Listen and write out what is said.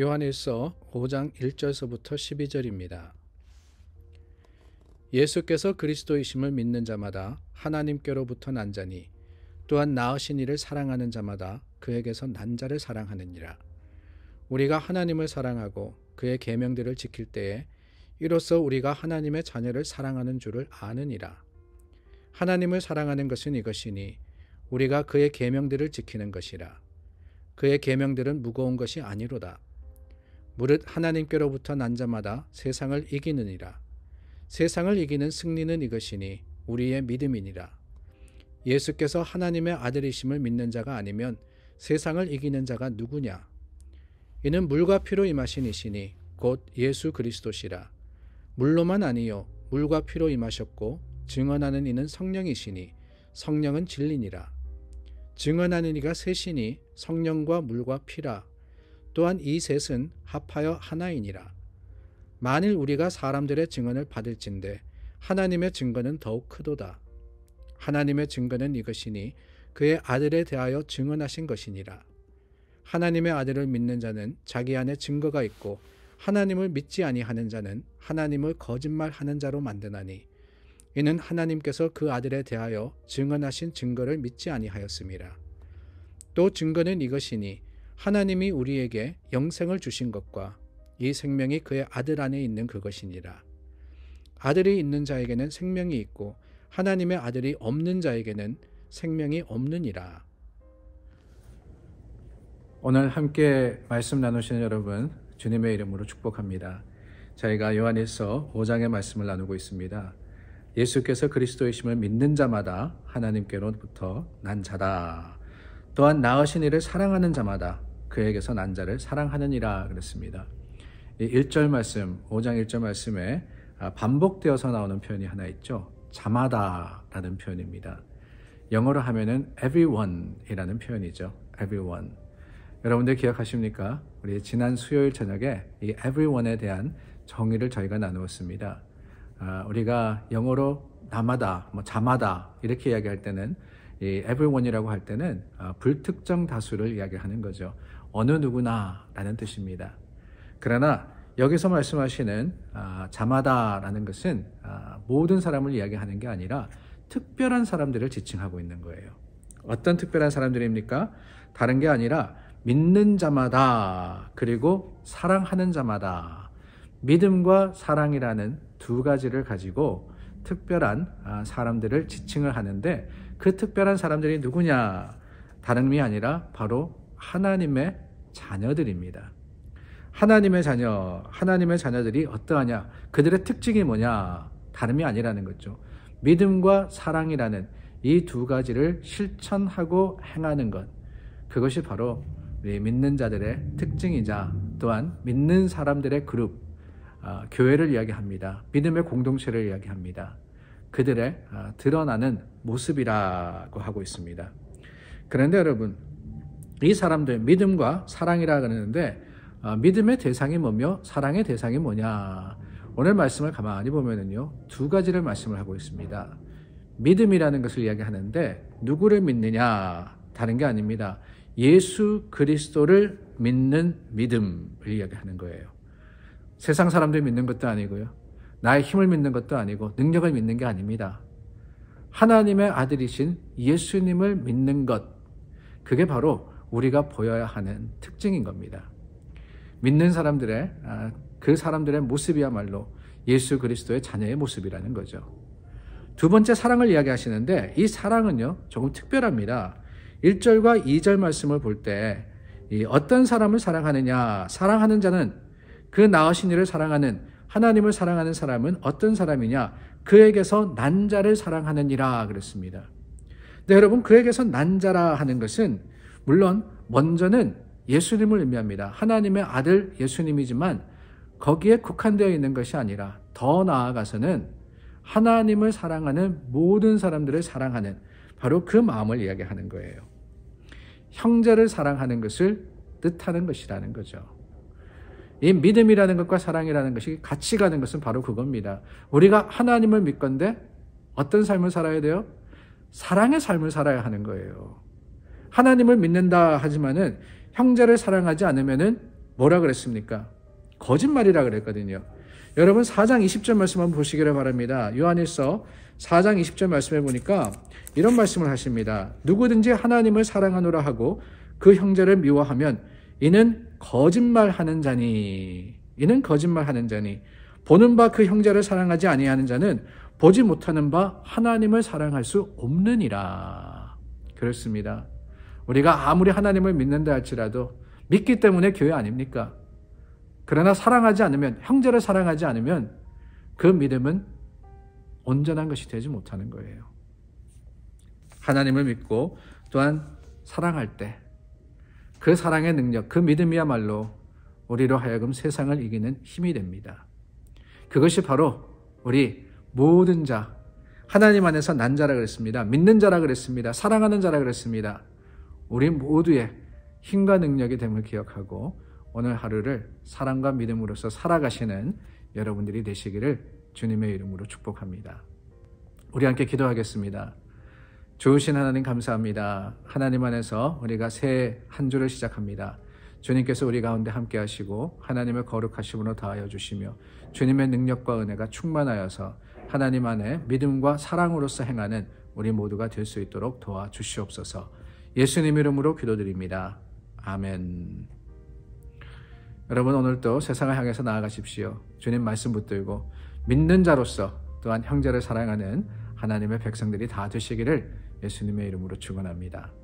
요한일서 5장 1절서부터 12절입니다. 예수께서 그리스도이심을 믿는 자마다 하나님께로부터 난 자니 또한 나으신 이를 사랑하는 자마다 그에게서 난 자를 사랑하느니라. 우리가 하나님을 사랑하고 그의 계명들을 지킬 때에 이로써 우리가 하나님의 자녀를 사랑하는 줄을 아느니라. 하나님을 사랑하는 것은 이것이니 우리가 그의 계명들을 지키는 것이라. 그의 계명들은 무거운 것이 아니로다. 무릇 하나님께로부터 난 자마다 세상을 이기느니라. 세상을 이기는 승리는 이것이니 우리의 믿음이니라. 예수께서 하나님의 아들이심을 믿는 자가 아니면 세상을 이기는 자가 누구냐? 이는 물과 피로 임하신 이시니 곧 예수 그리스도시라. 물로만 아니요 물과 피로 임하셨고 증언하는 이는 성령이시니 성령은 진리니라. 증언하는 이가 셋이니 성령과 물과 피라 또한 이 셋은 합하여 하나이니라. 만일 우리가 사람들의 증언을 받을진데 하나님의 증거는 더욱 크도다. 하나님의 증거는 이것이니 그의 아들에 대하여 증언하신 것이니라. 하나님의 아들을 믿는 자는 자기 안에 증거가 있고 하나님을 믿지 아니하는 자는 하나님을 거짓말하는 자로 만드나니 이는 하나님께서 그 아들에 대하여 증언하신 증거를 믿지 아니하였음이라. 또 증거는 이것이니 하나님이 우리에게 영생을 주신 것과 이 생명이 그의 아들 안에 있는 그것이니라. 아들이 있는 자에게는 생명이 있고 하나님의 아들이 없는 자에게는 생명이 없느니라. 오늘 함께 말씀 나누시는 여러분 주님의 이름으로 축복합니다. 저희가 요한에서 5장의 말씀을 나누고 있습니다. 예수께서 그리스도이심을 믿는 자마다 하나님께로부터 난 자다 또한 나으신 이를 사랑하는 자마다 그에게서 난 자를 사랑하느니라 그랬습니다. 1절 말씀, 5장 1절 말씀에 아, 반복되어서 나오는 표현이 하나 있죠. 자마다라는 표현입니다. 영어로 하면은 everyone이라는 표현이죠. everyone. 여러분들 기억하십니까? 우리 지난 수요일 저녁에 이 everyone에 대한 정의를 저희가 나누었습니다. 아, 우리가 영어로 나마다, 뭐 자마다 이렇게 이야기할 때는 이 everyone이라고 할 때는 아, 불특정 다수를 이야기하는 거죠. 어느 누구나라는 뜻입니다. 그러나 여기서 말씀하시는 아, 자마다라는 것은 아, 모든 사람을 이야기하는 게 아니라 특별한 사람들을 지칭하고 있는 거예요. 어떤 특별한 사람들입니까? 다른 게 아니라 믿는 자마다 그리고 사랑하는 자마다 믿음과 사랑이라는 두 가지를 가지고 특별한 사람들을 지칭을 하는데 그 특별한 사람들이 누구냐? 다름이 아니라 바로 하나님의 자녀들입니다. 하나님의 자녀, 하나님의 자녀들이 어떠하냐? 그들의 특징이 뭐냐? 다름이 아니라는 거죠. 믿음과 사랑이라는 이 두 가지를 실천하고 행하는 것. 그것이 바로 믿는 자들의 특징이자 또한 믿는 사람들의 그룹, 아, 교회를 이야기합니다. 믿음의 공동체를 이야기합니다. 그들의 어, 드러나는 모습이라고 하고 있습니다. 그런데 여러분, 이 사람들 믿음과 사랑이라고 하는데 어, 믿음의 대상이 뭐며 사랑의 대상이 뭐냐? 오늘 말씀을 가만히 보면은요 두 가지를 말씀을 하고 있습니다. 믿음이라는 것을 이야기하는데 누구를 믿느냐 다른 게 아닙니다. 예수 그리스도를 믿는 믿음을 이야기하는 거예요. 세상 사람들 믿는 것도 아니고요. 나의 힘을 믿는 것도 아니고 능력을 믿는 게 아닙니다. 하나님의 아들이신 예수님을 믿는 것. 그게 바로 우리가 보여야 하는 특징인 겁니다. 믿는 사람들의 아, 그 사람들의 모습이야말로 예수 그리스도의 자녀의 모습이라는 거죠. 두 번째 사랑을 이야기하시는데 이 사랑은요 조금 특별합니다. 1절과 2절 말씀을 볼 때 어떤 사람을 사랑하느냐 사랑하는 자는 그 나으신 이를 사랑하는 하나님을 사랑하는 사람은 어떤 사람이냐? 그에게서 난자를 사랑하느니라 그랬습니다. 네, 여러분, 그에게서 난자라 하는 것은 물론 먼저는 예수님을 의미합니다. 하나님의 아들 예수님이지만 거기에 국한되어 있는 것이 아니라 더 나아가서는 하나님을 사랑하는 모든 사람들을 사랑하는 바로 그 마음을 이야기하는 거예요. 형제를 사랑하는 것을 뜻하는 것이라는 거죠. 이 믿음이라는 것과 사랑이라는 것이 같이 가는 것은 바로 그겁니다. 우리가 하나님을 믿건데 어떤 삶을 살아야 돼요? 사랑의 삶을 살아야 하는 거예요. 하나님을 믿는다 하지만은 형제를 사랑하지 않으면은 뭐라 그랬습니까? 거짓말이라 그랬거든요. 여러분 4장 20절 말씀 한번 보시기를 바랍니다. 요한일서 4장 20절 말씀해 보니까 이런 말씀을 하십니다. 누구든지 하나님을 사랑하노라 하고 그 형제를 미워하면 이는 거짓말하는 자니 이는 거짓말하는 자니 보는 바 그 형제를 사랑하지 아니하는 자는 보지 못하는 바 하나님을 사랑할 수 없느니라 그렇습니다. 우리가 아무리 하나님을 믿는다 할지라도 믿기 때문에 교회 아닙니까? 그러나 사랑하지 않으면 형제를 사랑하지 않으면 그 믿음은 온전한 것이 되지 못하는 거예요. 하나님을 믿고 또한 사랑할 때그 사랑의 능력, 그 믿음이야말로 우리로 하여금 세상을 이기는 힘이 됩니다. 그것이 바로 우리 모든 자, 하나님 안에서 난 자라 그랬습니다. 믿는 자라 그랬습니다. 사랑하는 자라 그랬습니다. 우리 모두의 힘과 능력이 됨을 기억하고 오늘 하루를 사랑과 믿음으로서 살아가시는 여러분들이 되시기를 주님의 이름으로 축복합니다. 우리 함께 기도하겠습니다. 좋으신 하나님 감사합니다. 하나님 안에서 우리가 새 한 주를 시작합니다. 주님께서 우리 가운데 함께 하시고 하나님의 거룩하심으로 다하여 주시며 주님의 능력과 은혜가 충만하여서 하나님 안에 믿음과 사랑으로서 행하는 우리 모두가 될 수 있도록 도와주시옵소서. 예수님 이름으로 기도드립니다. 아멘. 여러분 오늘도 세상을 향해서 나아가십시오. 주님 말씀 붙들고 믿는 자로서 또한 형제를 사랑하는 하나님의 백성들이 다 되시기를 예수님의 이름으로 축원합니다.